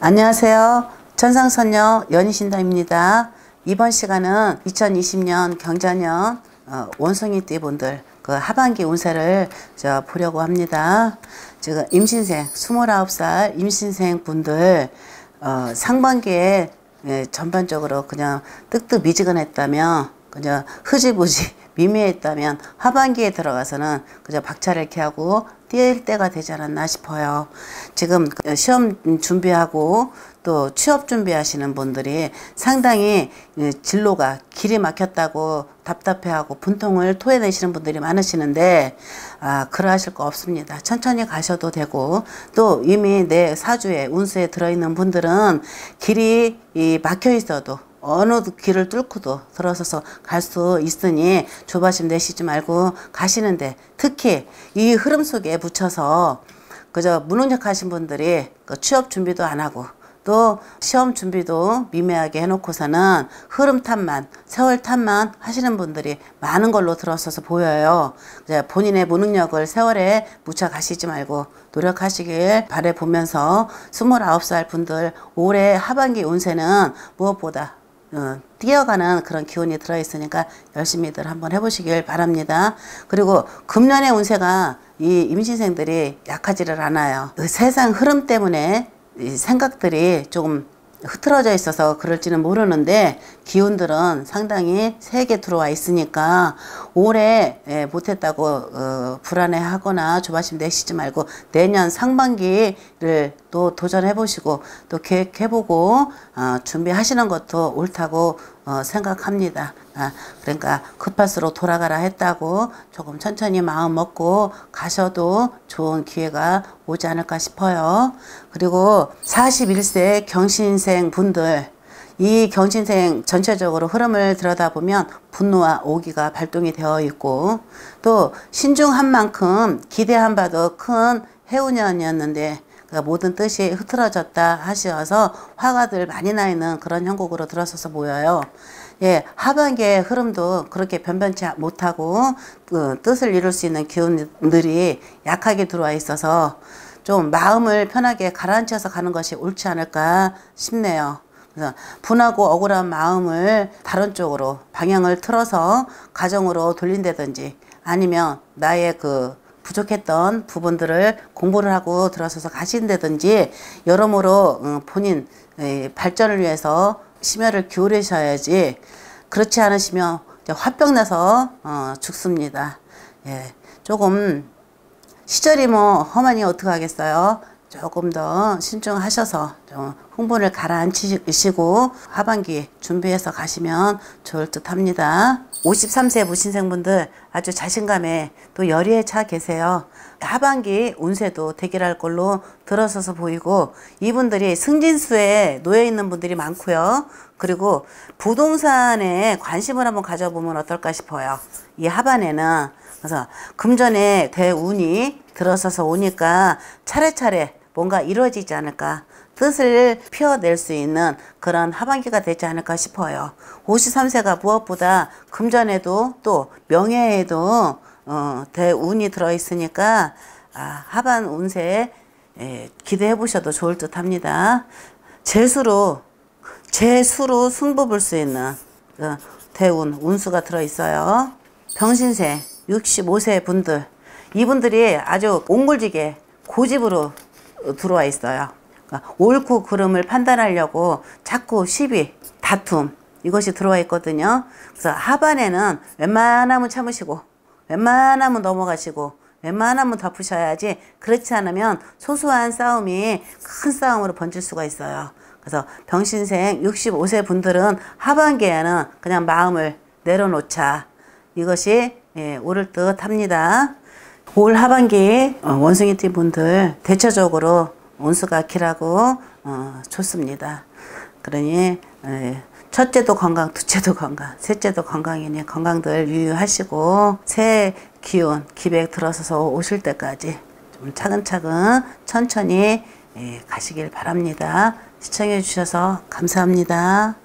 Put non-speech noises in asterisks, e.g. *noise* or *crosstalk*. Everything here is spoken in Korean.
안녕하세요. 전상선녀 연희신담입니다. 이번 시간은 2020년 경자년 어, 원숭이 띠분들 그 하반기 운세를 저 보려고 합니다. 지금 임신생 29살 임신생 분들 어, 상반기에 예, 전반적으로 그냥 뜨뜻미지근했다면 그냥 흐지부지 *laughs* 미미했다면 하반기에 들어가서는 그저 박차를 캐하고 뛸 때가 되지 않았나 싶어요. 지금 그 시험 준비하고 또 취업 준비하시는 분들이 상당히 진로가 길이 막혔다고 답답해하고 분통을 토해내시는 분들이 많으시는데 아 그러하실 거 없습니다. 천천히 가셔도 되고 또 이미 내 사주에 운수에 들어있는 분들은 길이 막혀 있어도 어느 길을 뚫고도 들어서서 갈 수 있으니 조바심 내시지 말고 가시는데 특히 이 흐름 속에 붙여서 그저 무능력하신 분들이 그 취업 준비도 안 하고 또 시험 준비도 미미하게 해놓고서는 흐름 탓만 세월 탓만 하시는 분들이 많은 걸로 들어서서 보여요. 이제 본인의 무능력을 세월에 묻혀 가시지 말고 노력하시길 바래보면서 스물아홉 살 분들 올해 하반기 운세는 무엇보다 어, 뛰어가는 그런 기운이 들어있으니까 열심히들 한번 해보시길 바랍니다. 그리고 금년의 운세가 이 임신생들이 약하지를 않아요. 그 세상 흐름 때문에 생각들이 조금 흐트러져 있어서 그럴지는 모르는데 기운들은 상당히 세게 들어와 있으니까 올해 예, 못했다고 어, 불안해하거나 조바심 내시지 말고 내년 상반기를 또 도전해 보시고 또 계획해 보고 어, 준비하시는 것도 옳다고 어, 생각합니다. 아, 그러니까 급할수록 돌아가라 했다고 조금 천천히 마음 먹고 가셔도 좋은 기회가 오지 않을까 싶어요. 그리고 41세 경신생 분들 이 경신생 전체적으로 흐름을 들여다보면 분노와 오기가 발동이 되어 있고 또 신중한 만큼 기대한 바도 큰 해운년이었는데 그 모든 뜻이 흐트러졌다 하시어서 화가들 많이 나 있는 그런 형국으로 들어서서 보여요 예, 하반기의 흐름도 그렇게 변변치 못하고 그 뜻을 이룰 수 있는 기운들이 약하게 들어와 있어서 좀 마음을 편하게 가라앉혀서 가는 것이 옳지 않을까 싶네요. 그래서 분하고 억울한 마음을 다른 쪽으로 방향을 틀어서 가정으로 돌린다든지 아니면 나의 그 부족했던 부분들을 공부를 하고 들어서서 가신다든지 여러모로 어, 본인 발전을 위해서 심혈을 기울이셔야지 그렇지 않으시면 화병 나서 어, 죽습니다. 예, 조금 시절이 뭐 험하니 어떡하겠어요. 조금 더 신중하셔서 좀 흥분을 가라앉히시고 하반기 준비해서 가시면 좋을 듯 합니다. 53세 무신생분들 아주 자신감에 또 열의에 차 계세요. 하반기 운세도 대결할 걸로 들어서서 보이고 이분들이 승진수에 놓여 있는 분들이 많고요. 그리고 부동산에 관심을 한번 가져보면 어떨까 싶어요. 이 하반에는 그래서 금전에 대운이 들어서서 오니까 차례차례 뭔가 이루어지지 않을까 뜻을 펴낼수 있는 그런 하반기가 되지 않을까 싶어요. 53세가 무엇보다 금전에도 또 명예에도 어, 대운이 들어있으니까 아, 하반 운세 에 예, 기대해 보셔도 좋을 듯 합니다. 재수로 재수로 승부 볼 수 있는 그 대운 운수가 들어있어요. 병신세 65세 분들 이분들이 아주 옹골지게 고집으로 들어와 있어요. 그러니까 옳고 그름을 판단하려고 자꾸 시비, 다툼 이것이 들어와 있거든요. 그래서 하반에는 웬만하면 참으시고 웬만하면 넘어가시고 웬만하면 덮으셔야지 그렇지 않으면 소소한 싸움이 큰 싸움으로 번질 수가 있어요. 그래서 병신생 65세 분들은 하반기에는 그냥 마음을 내려놓자. 이것이 예, 오를 듯 합니다. 올 하반기 어, 원숭이띠 분들 대체적으로 운수가 길하고 어, 좋습니다. 그러니 예, 첫째도 건강, 둘째도 건강, 셋째도 건강이니 건강들 유유하시고 새 기운, 기백 들어서서 오실 때까지 좀 차근차근 천천히 예, 가시길 바랍니다. 시청해 주셔서 감사합니다.